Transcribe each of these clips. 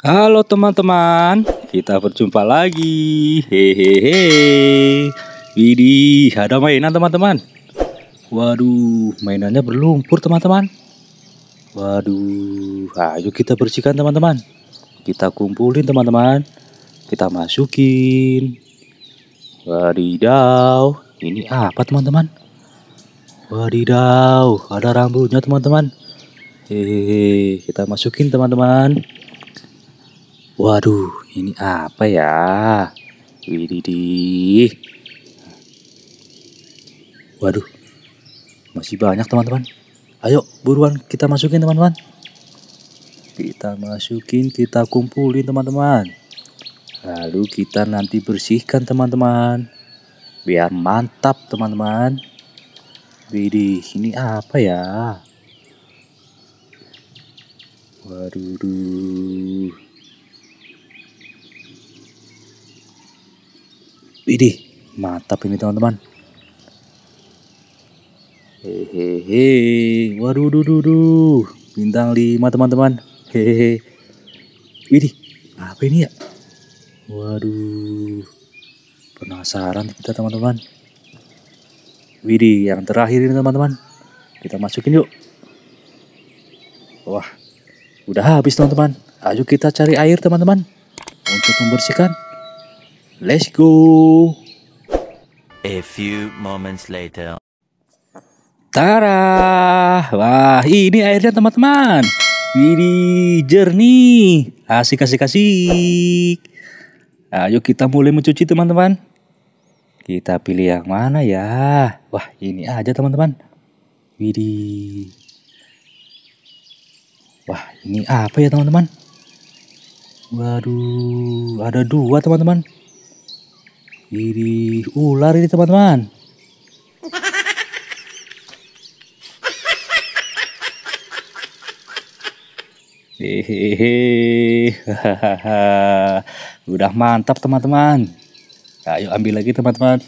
Halo teman-teman, kita berjumpa lagi. Hehehe. Widih, ada mainan teman-teman. Waduh, mainannya berlumpur teman-teman. Waduh, ayo nah, kita bersihkan teman-teman. Kita kumpulin teman-teman. Kita masukin. Wadidaw, ini apa teman-teman? Wadidaw, ada rambutnya teman-teman. Hehehe, kita masukin teman-teman. Waduh, ini apa ya? Widih. Waduh, masih banyak teman-teman. Ayo, buruan kita masukin teman-teman. Kita masukin, kita kumpulin teman-teman. Lalu kita nanti bersihkan teman-teman. Biar mantap teman-teman. Widih, ini apa ya? Waduh. Ini mantap ini teman-teman. Hehehe, waduh, duh, duh, duh. bintang lima teman-teman. Hehehe. Ini apa ini ya? Waduh, penasaran kita teman-teman. Widih, yang terakhir ini teman-teman. Kita masukin yuk. Wah, udah habis teman-teman. Ayo kita cari air teman-teman untuk membersihkan. Let's go. A few moments later. Tara. Wah, ini airnya teman-teman. Widi jernih. Asik asik asik. Ayo kita mulai mencuci teman-teman. Kita pilih yang mana ya? Wah, ini aja teman-teman. Widi. Wah, ini apa ya teman-teman? Waduh, ada dua teman-teman. Ini ular ini teman-teman. Hehehe, udah mantap teman-teman. Ayo nah, ambil lagi teman-teman.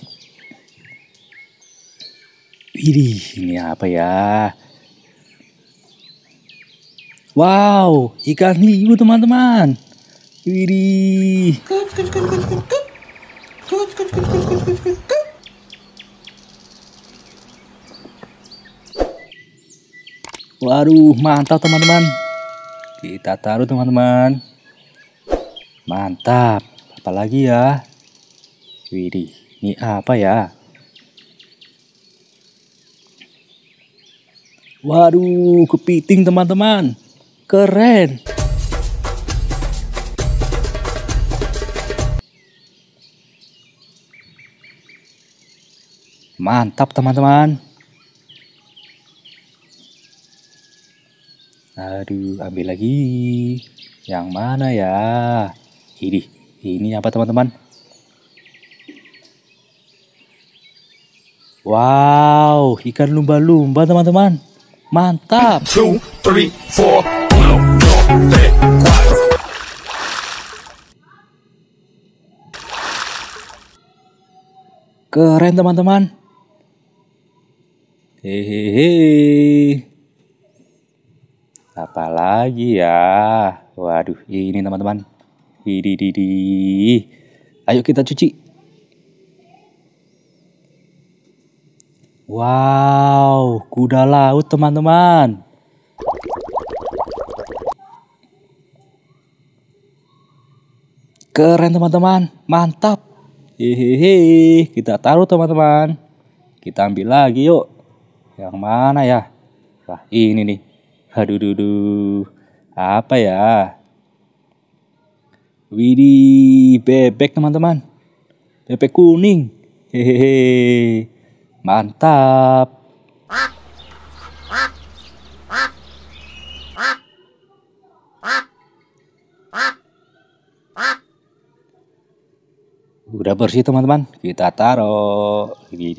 Ini ini apa ya? Wow, ikan hiu teman-teman. Widih. Waduh, mantap teman-teman. Kita taruh teman-teman. Mantap. Apalagi ya? Widih, ini apa ya? Waduh, kepiting teman-teman. Keren. Mantap teman-teman. Aduh, ambil lagi. Yang mana ya? Ini, ini apa teman-teman? Wow, ikan lumba-lumba teman-teman. Mantap. Two, three, four. Keren teman-teman. Hehehe. apa lagi ya. Waduh, ini teman-teman. Hidididi. Ayo kita cuci. Wow, kuda laut teman-teman. Keren teman-teman, mantap. Hehehe, kita taruh teman-teman. Kita ambil lagi yuk. Yang mana ya? Wah, ini nih. Aduh, duh, duh. Apa ya? Widih, bebek teman-teman. Bebek kuning. Hehehe. Mantap. Udah bersih teman-teman. Kita taruh. Di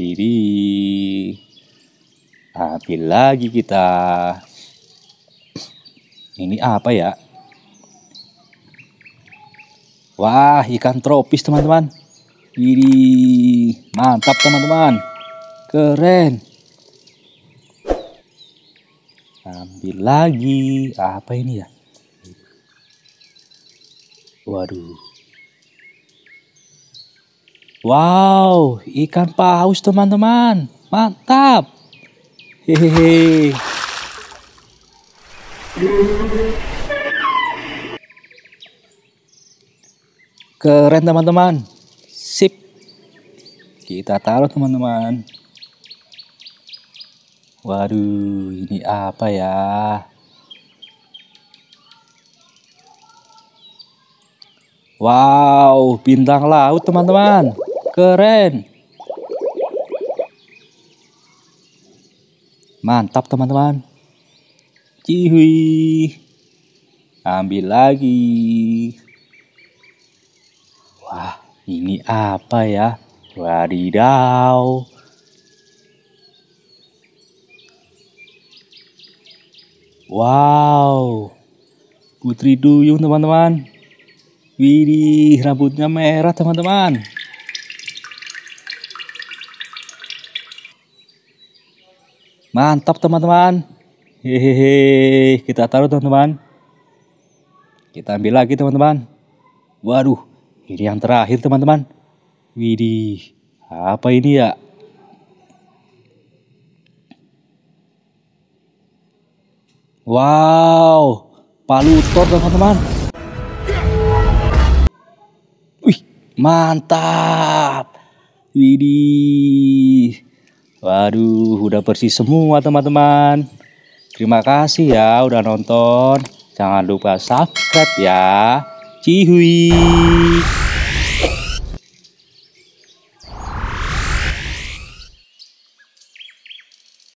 tapi lagi kita. Ini apa ya? Wah, ikan tropis teman-teman. Ini mantap teman-teman. Keren. Ambil lagi. Apa ini ya? Waduh. Wow, ikan paus teman-teman. Mantap. Hehehe. Keren teman-teman. Sip. Kita taruh teman-teman. Waduh, ini apa ya? Wow, bintang laut teman-teman. Keren. Mantap teman-teman. Cihui. Ambil lagi. Wah, ini apa ya? Wadidaw. Wow. Putri duyung teman-teman. Widih, rambutnya merah teman-teman. Mantap teman-teman. Hehehe, kita taruh teman-teman. Kita ambil lagi teman-teman. Waduh, ini yang terakhir teman-teman. Widih, apa ini ya? Wow, palu palutor teman-teman. Wih, mantap. Widih. Waduh, udah bersih semua teman-teman. Terima kasih ya udah nonton. Jangan lupa subscribe ya. Cihui.